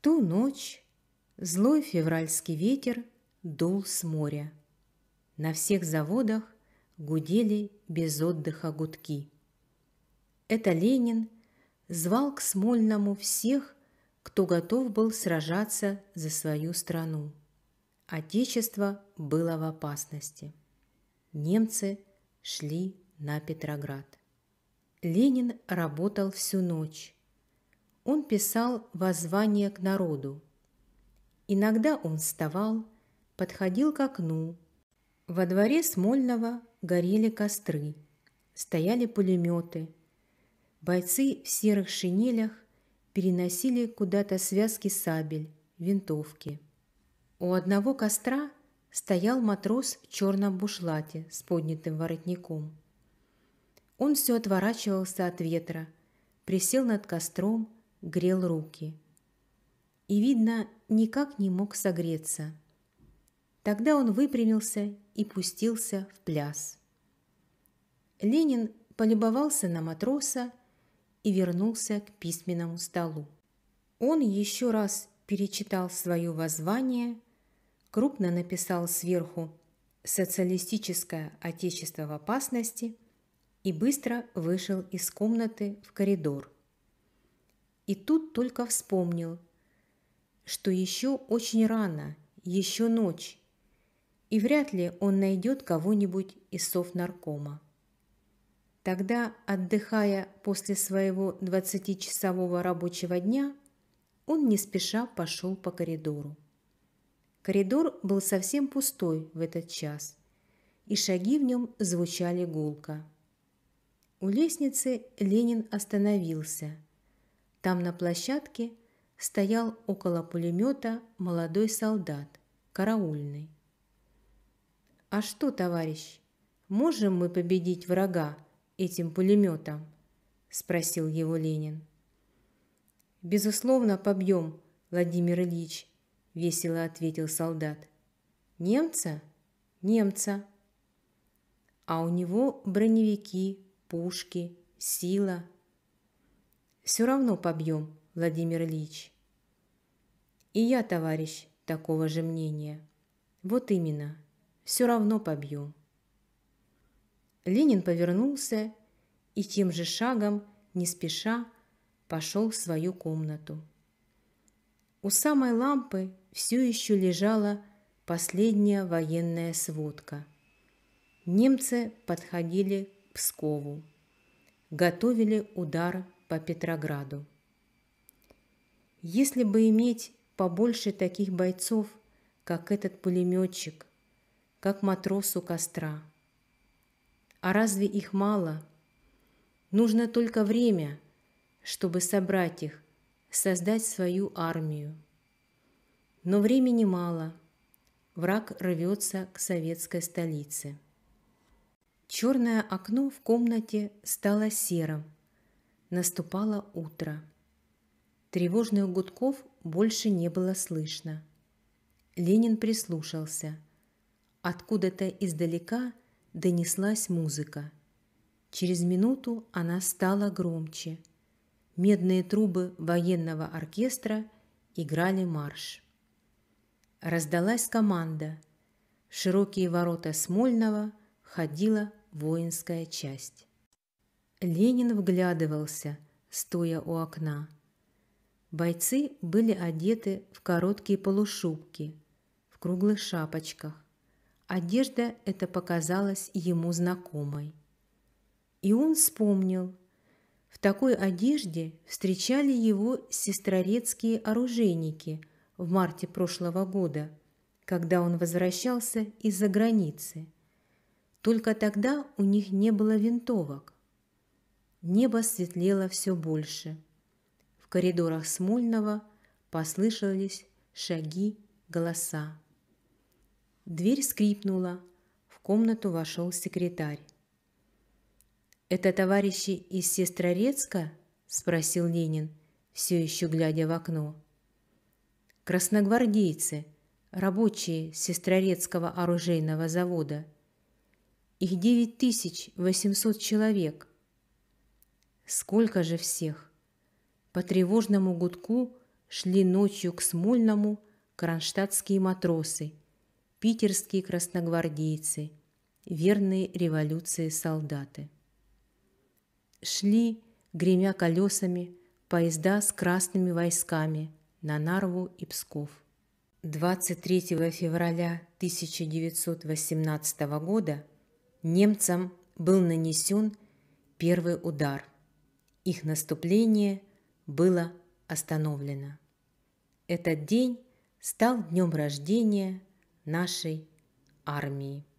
ту ночь злой февральский ветер дул с моря. На всех заводах гудели без отдыха гудки. Это Ленин звал к Смольному всех, кто готов был сражаться за свою страну. Отечество было в опасности. Немцы шли на Петроград. Ленин работал всю ночь, он писал воззвание к народу. Иногда он вставал, подходил к окну. Во дворе Смольного горели костры, стояли пулеметы. Бойцы в серых шинелях переносили куда-то связки сабель, винтовки. У одного костра стоял матрос в черном бушлате с поднятым воротником. Он все отворачивался от ветра, присел над костром, грел руки. И, видно, никак не мог согреться. Тогда он выпрямился и пустился в пляс. Ленин полюбовался на матроса и вернулся к письменному столу. Он еще раз перечитал свое воззвание, крупно написал сверху «Социалистическое отечество в опасности» и быстро вышел из комнаты в коридор – и тут только вспомнил, что еще очень рано, еще ночь, и вряд ли он найдет кого-нибудь из сов наркома. Тогда, отдыхая после своего 20-часового рабочего дня, он не спеша пошел по коридору. Коридор был совсем пустой в этот час, и шаги в нем звучали гулко. У лестницы Ленин остановился – там на площадке стоял около пулемета молодой солдат, караульный. «А что, товарищ, можем мы победить врага этим пулеметом?» – спросил его Ленин. «Безусловно, побьем, Владимир Ильич», – весело ответил солдат. «Немца? Немца!» А у него броневики, пушки, сила – все равно побьем, Владимир Ильич. И я, товарищ, такого же мнения. Вот именно, все равно побьем. Ленин повернулся и тем же шагом, не спеша, пошел в свою комнату. У самой лампы все еще лежала последняя военная сводка. Немцы подходили к Пскову, готовили удар по Петрограду. Если бы иметь побольше таких бойцов, как этот пулеметчик, как матрос у костра. А разве их мало? Нужно только время, чтобы собрать их, создать свою армию. Но времени мало. Враг рвется к советской столице. Черное окно в комнате стало серым – Наступало утро. Тревожных гудков больше не было слышно. Ленин прислушался. Откуда-то издалека донеслась музыка. Через минуту она стала громче. Медные трубы военного оркестра играли марш. Раздалась команда. В широкие ворота Смольного ходила воинская часть. Ленин вглядывался, стоя у окна. Бойцы были одеты в короткие полушубки, в круглых шапочках. Одежда эта показалась ему знакомой. И он вспомнил, в такой одежде встречали его сестрорецкие оружейники в марте прошлого года, когда он возвращался из-за границы. Только тогда у них не было винтовок. Небо светлело все больше. В коридорах Смольного послышались шаги, голоса. Дверь скрипнула, в комнату вошел секретарь. «Это товарищи из Сестрорецка?» – спросил Ленин, все еще глядя в окно. «Красногвардейцы, рабочие Сестрорецкого оружейного завода. Их девять тысяч восемьсот человек. Сколько же всех! По тревожному гудку шли ночью к Смольному кронштадтские матросы, питерские красногвардейцы, верные революции солдаты. Шли, гремя колесами, поезда с красными войсками на Нарву и Псков. 23 февраля 1918 года немцам был нанесен первый удар их наступление было остановлено. Этот день стал днем рождения нашей армии.